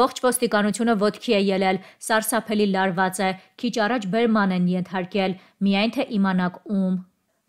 Ողջ ոստիկանությունը ոտքի է ելել, սարսափելի լարված է, քիչ առաջ բերման են ենթարկել, միայն թե իմանակ ում։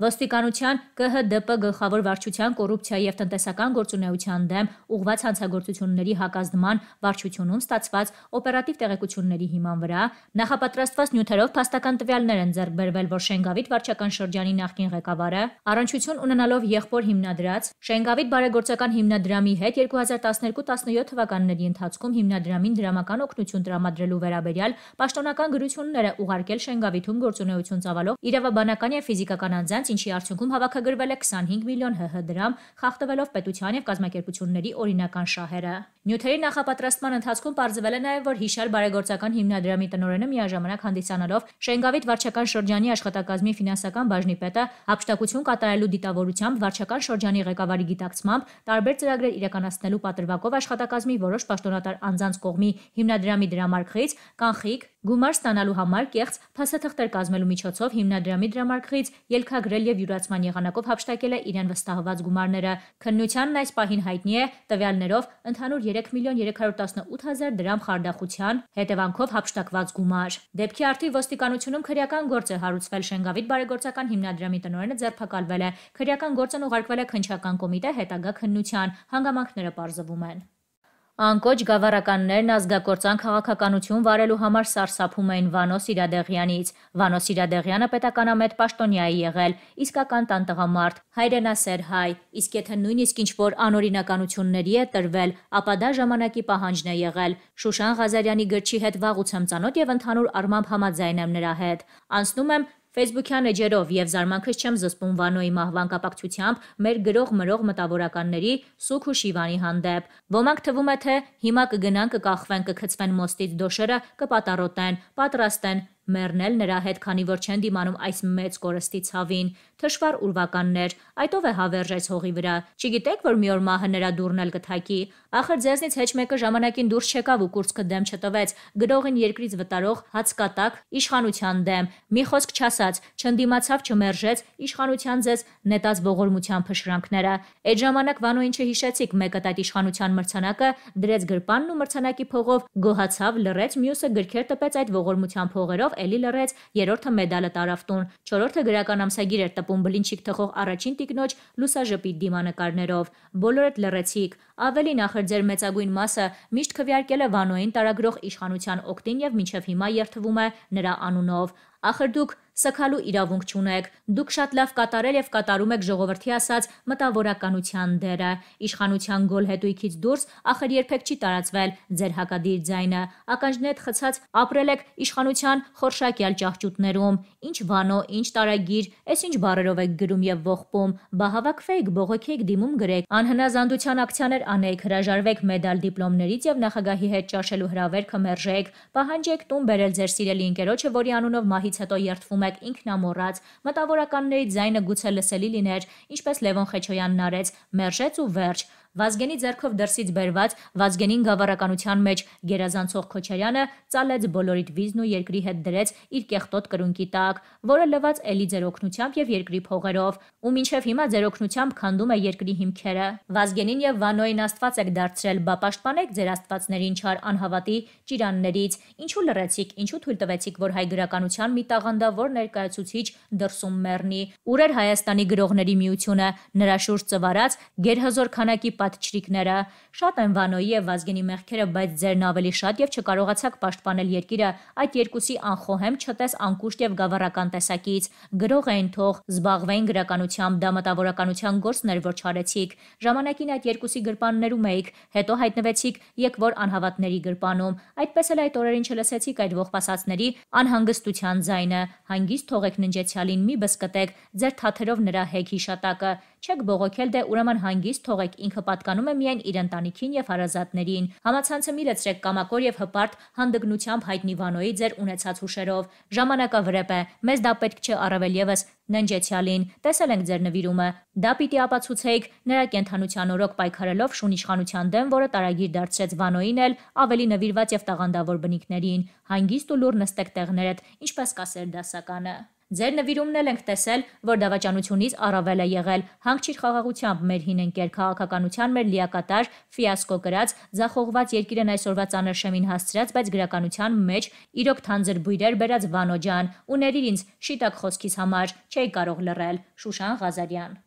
Ոստիկանության ԿՀԴՊ գլխավոր վարչության կոռուպցիայի եւ տնտեսական գործունեության դեմ ուղղված հանցագործությունների հակազդման վարչությունում ստացված օպերատիվ տեղեկությունների հիման վրա նախապատրաստված նյութերով փաստական տվյալներ են ձեռք բերվել, որ Շենգավիթ վարչական շրջանի նախկին ղեկավարը առնչություն ունենալով եղբոր հիմնադրած Շենգավիթ բարեգործական հիմնադրամի հետ 2012-17 թվականների ընթացքում հիմնադրամին դրամական օգնություն տրամադրելու վերաբերյալ պաշտոնական գրությունները ուղարկել Շենգավիթում գործունեություն ծավալող իրավաբանական եւ ֆիզիկական անձանց դրանց, ինչի արդյունքում հավաքագրվել է 25 միլիոն ՀՀ դրամ, խախտվելով պետության եւ կազմակերպությունների օրինական շահերը։ Նյութերի նախապատրաստման ընթացքում ողջվել է նաեւ, որ հիշյալ բարեգործական հիմնադրամի տնօրենը միաժամանակ հանդիսանալով Շենգավիթ վարչական շրջանի աշխատակազմի ֆինանսական բաժնի պետը հապշտակություն կատարելու դիտավորությամբ վարչական շրջանի ղեկավարի գիտակցմամբ տարբեր ծրագրեր իրականացնելու պատրվակով աշխատակազմի որոշ պաշտոնատար անձանց կողմի հիմնադրամի դրամարկղից կանխիկ Գումար ստանալու համար կեղծ փաստաթղթեր կազմելու միջոցով հիմնադրամի դրամարկղից ելքագրել եւ յուրացման եղանակով հապշտակել է իրեն վստահված գումարները։ Քննությանն այս պահին հայտնի է տվյալներով ընդհանուր 3 միլիոն 318000 դրամ խարդախության հետևանքով հապշտակված գումար։ Դեպքի արդի ոստիկանությունում քրեական գործ է հարուցվել Շենգավիթ բարեգործական հիմնադրամի տնօրենը ձերբակալվել է։ Քրեական գործն ուղարկվել է քնչական կոմիտե հետագա քննության։ Հանգամանքները պարզվում են։ Անկոչ գավառականներն ազգակործան քաղաքականություն վարելու համար սարսափում էին Վանո Սիրադեղյանից։ Վանո Սիրադեղյանը պետականամետ պաշտոնյա է եղել, իսկական տան տղամարդ, հայրենասեր հայ, իսկ եթե նույնիսկ ինչ-որ անօրինականությունների է տրվել, ապա դա ժամանակի պահանջն է եղել։ Շուշան Ղազարյանի գրչի հետ վաղուց եմ ծանոթ եւ ընդհանուր առմամբ համաձայն եմ նրա հետ։ Անցնում եմ Facebook-յան էջերով եւ զարմանքս չեմ զսպում Վանոյի մահվան կապակցությամբ մեր գրող մրող մտավորականների Սուք ու Շիվանի հանդեպ։ Ոմանք թվում է թե հիմա կգնան կկախվեն կգցվեն մոստից դոշերը, կպատարոտեն, պատրաստ են մեռնել նրա հետ, քանի որ չեն դիմանում այս մեծ կորստի ցավին, թշվառ ուրվականներ, այդով է հավերժեց հողի վրա։ Չգիտեք, որ մի օր մահը նրա դուրն էլ գթակի, ախր ձեզնից հեչ մեկը ժամանակին դուրս չեկավ ու կուրծքը դեմ չտվեց, գրողին երկրից վտարող հացկատակ իշխանության դեմ։ Մի խոսք չասած, չընդդիմացավ, չմերժեց իշխանության ձեզ նետած ողորմության փշրանքները։ Այդ ժամանակ Վանոյինչը հիշեցիք մեկը այդ իշխանության մրցանակը դրեց գրպանն ու մրցանակի փողով գոհացավ, լռեց, մյուսը գրքեր տպեց այդ ողորմության փողերով ելավ, էլի լռեց, երրորդը մեդալը տարավ տուն։ Չորրորդը գրական ամսագիր էր տպում բլինչիկ թխող առաջին տիկնոջ լուսաժպիտ դիմանկարներով։ Բոլորդ լռեցիք։ Ավելին ախր ձեր մեծագույն մասը միշտ քվյարկել է Վանոյին տարագրող իշխանության օկտին եւ մինչեւ հիմա երթվում է նրա անունով։ Ախր դուք սքալու իրավունք չունեք։ Դուք շատ լավ կատարել եւ կատարում եք ժողովրդի ասած մտավորականության դերը։ Իշխանության գոլ հետույքից դուրս ախր երբեք չի տարածվել ձեր հակադիր ձայնը։ Ականջնետ խցած ապրել եք իշխանության խորշակյալ ճահճուտներում։ Ինչ վանո, ինչ տարագիր, այս ինչ բարերով եք գրում եւ ողբում։ Բահավաքվեք, բողոքեք, դիմում գրեք։ Անհնազանդության ակցիաներ անեք, հրաժարվեք մեդալ դիպլոմներից եւ նախագահի հետ ճաշելու հրավեր կմերժեք։ Պահանջեք տուն բերել ձեր սիրելի ընկերոջը, որի անունով մահից հետո երթվում զգում եք ինքնամոռաց, մտավորականների ձայնը գուցե լսելի լիներ, ինչպես Լևոն Խեչոյանն արեց, մերժեց ու վերջ։ Վազգենի ձեռքով դրսից բերված Վազգենին գավառականության մեջ գերազանցող Քոչարյանը ծալեց բոլորիդ վիզն ու երկրի հետ դրեց իր կեղտոտ կրունկի տակ, որը լված էլի ձերօքնությամբ եւ երկրի փողերով, ու մինչեւ հիմա ձերօքնությամբ քանդում է երկրի հիմքերը։ Վազգենին եւ Վանոյին Աստված եք դարձրել, բա պաշտպանեք ձեր Աստվածներին չար անհավատի ճիրաններից։ Ինչու լրացիք, ինչու թույլ տվեցիք, որ հայ գրականության մի տաղանդավոր ներկայացուցիչ դրսում մեռնի։ Ուր էր Հայաստանի գրողների միությունը նրա շուրջ ծվարած գերհզոր քանակի պատճրիկները։ Շատ են Վանոյի եւ Վազգենի մեղքերը, բայց ձերն ավելի շատ եւ չկարողացաք պաշտպանել երկիրը այդ երկուսի անխոհեմ չտես անկուշտ եւ գավառական տեսակից։ Գրող էին թող, զբաղվեին գրականությամբ, դա մտավորականության գործն էր, որ չարեցիք։ Ժամանակին այդ երկուսի գրպաններում էիք, հետո հայտնվեցիք եկ որ անհավատների գրպանում։ Այդպես էլ այդ օրերին չլսեցիք այդ ողբասածների անհանգստության ձայնը։ Հանգիստ թողեք ննջեցյալին մի բսկտեք, ձեր թաթերով նրա հեգ հիշատակը։ Չեք բողոքել դե ուրեմն հանգիստ թողեք, ինքը պատկանում է միայն իր ընտանիքին եւ հարազատներին։ Համացանցը միրեցրեք կամակոր եւ հպարտ հանդգնությամբ հայտնի Վանոյի ձեր ունեցած հուշերով։ Ժամանակը վրեպ է, մեզ դա պետք չէ առավել եւս ննջեցյալին։ Տեսել ենք ձեր նվիրումը։ Դա պիտի ապացուցեիք նրա կենթանության օրոք պայքարելով շուն իշխանության դեմ, որը տարագիր դարձրեց Վանոյին էլ ավելի նվիրված եւ տաղանդավոր բնիկներին։ Հանգիստ ու լուր նստեք տեղներդ, ինչպես կասեր դասականը։ Ձեր նվիրումն էլ ենք տեսել, որ դավաճանությունից առավել է եղել։ Հանգչիր խաղաղությամբ մեր հին ընկեր քաղաքականության մեր լիակատար ֆիասկո գրած, ձախողված երկիրն այսօրվա ցաներ շեմին հասցրած, բայց գրականության մեջ իրոք թանձր բույրեր բերած Վանոջան, ու ներիր ինձ շիտակ խոսքիս համար, չէի կարող լռել։ Շուշան Ղազարյան։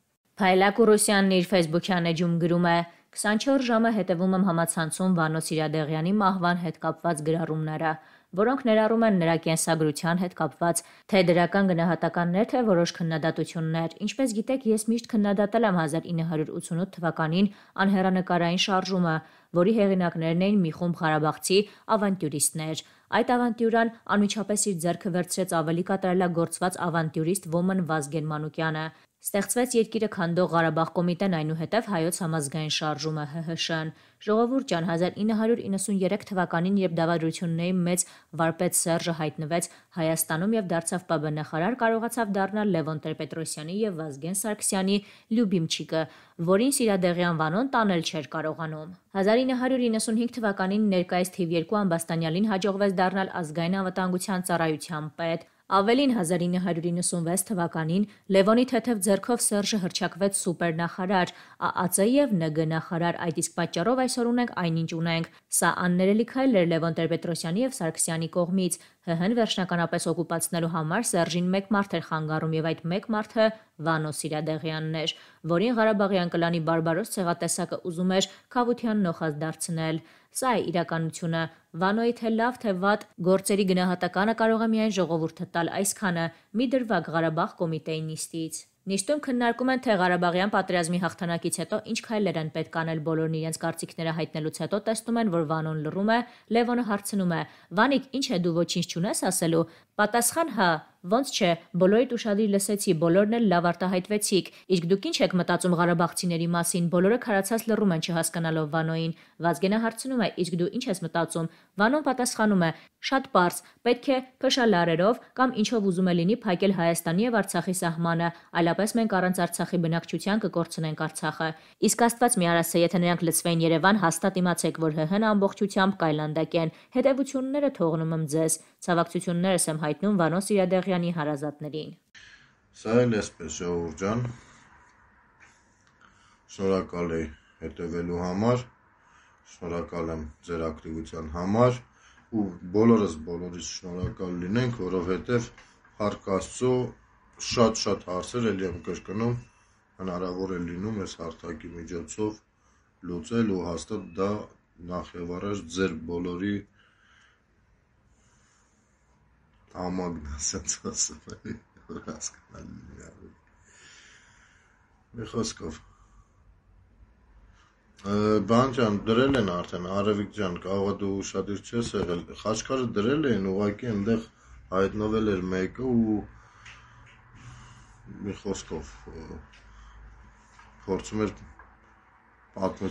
Փայլակ Ռուսյանն իր Facebook-յան էջում գրում է. 24 ժամը հետևում եմ համացանցում Վանոց Իրադեղյանի մահվան հետ կապված գրառումները որոնք ներառում են նրա կենսագրության հետ կապված թե դրական գնահատականներ, թե որոշ քննադատություններ։ Ինչպես գիտեք, ես միշտ քննադատել եմ 1988 թվականին անհերանկարային շարժումը, որի հեղինակներն էին մի խումբ Ղարաբաղցի ավանտյուրիստներ։ Այդ ավանտյուրան անմիջապես իր ձեռքը վերցրեց ավելի կատարելագործված ավանտյուրիստ Ոմն Վազգեն Մանուկյանը, Ստեղծվեց երկիրը քանդող Ղարաբաղ կոմիտեն այնուհետև հայոց համազգային շարժումը ՀՀՇ-ն։ Ժողովուրդյան 1993 թվականին, երբ դավադրությունների մեծ վարպետ Սերժը հայտնվեց Հայաստանում եւ դարձավ ՊԲ նախարար, կարողացավ դառնալ Լևոն Տեր-Պետրոսյանի եւ Վազգեն Սարգսյանի Լյուբիմչիկը, որին Սիրադեղյան Վանոն տանել չէր կարողանում։ 1995 թվականին ներկայիս թիվ 2 Ամբաստանյալին հաջողվեց դառնալ ազգային անվտանգության ծառայության պետ։ Ավելին 1996 թվականին Լևոնի թեթև ձեռքով Սերժը հրճակվեց սուպերնախարար, ԱԱՑ եւ ՆԳ նախարար, այդ իսկ պատճառով այսօր ունենք այնինչ ունենք։ Սա աններելի քայլ էր Լևոն Տեր-Պետրոսյանի եւ Սարգսյանի կողմից։ ՀՀ-ն վերջնականապես օկուպացնելու համար Սերժին մեկ մարդ էր խանգարում եւ այդ մեկ մարդը Վանո Սիրադեղյանն էր որին Ղարաբաղյան կլանի բարբարոս ցեղատեսակը ուզում էր Խավության նոխազ դարձնել։ Սա է իրականությունը։ Վանոյի թե լավ թե վատ գործերի գնահատականը կարող է միայն ժողովուրդը տալ այսքանը՝ մի դրվագ Ղարաբաղ կոմիտեի նիստից։ Նիստում քննարկում են, թե Ղարաբաղյան պատերազմի հաղթանակից հետո ինչ քայլեր են պետք անել բոլորն իրենց կարծիքները հայտնելուց հետո տեսնում են, որ Վանոն լռում է, Լևոնը հարցնում է. «Վանիկ, ի՞նչ է դու ոչինչ չունես ասելու»։ Պատասխան հա, ոնց չէ, բոլորիդ ուշադիր լսեցի, բոլորն էլ լավ արտահայտվեցիք։ Իսկ դուք ինչ եք մտածում Ղարաբաղցիների մասին։ Բոլորը քարացած լռում են չհասկանալով Վանոին։ Վազգենը հարցնում է. Իսկ դու ինչ ես մտածում։ Վանոն պատասխանում է. Շատ པարս, պետք է փշալարերով կամ ինչով ուզում է լինի փակել Հայաստանի եւ Արցախի սահմանը, այլապես մենք առանց Արցախի բնակչության կկորցնենք Արցախը։ Իսկ Աստված մի արասը, եթե նրանք լծվեն Երևան, հաստատ իմացեք, որ ՀՀ-ն ամբողջությամբ կայլանդակ են։ Հետևությունները թողնում եմ ձեզ։ Ցավակցություններս եմ հայտնում Վանոս Սիրադեղյանի հարազատներին։ Սա էլ էսպես է ուրջան։ Շնորհակալ եմ հետևելու համար, շնորհակալ եմ ձեր ակտիվության համար ու բոլորս բոլորիս շնորհակալ լինենք, որովհետև հարկ Աստծո շատ-շատ հարցեր էլ եմ կրկնում, հնարավոր է լինում այս հարթակի միջոցով լուծել ու հաստատ դա նախևառաջ ձեր բոլորի ամագն ասած ասում են, որ հասկանալի լինի Մի խոսքով Բան ջան, դրել են արդեն, Արևիկ ջան, կարող է դու ուշադիր չես եղել։ Խաչքարը դրել են, ուղղակի այնտեղ հայտնվել էր մեկը ու մի խոսքով փորձում էր պատմել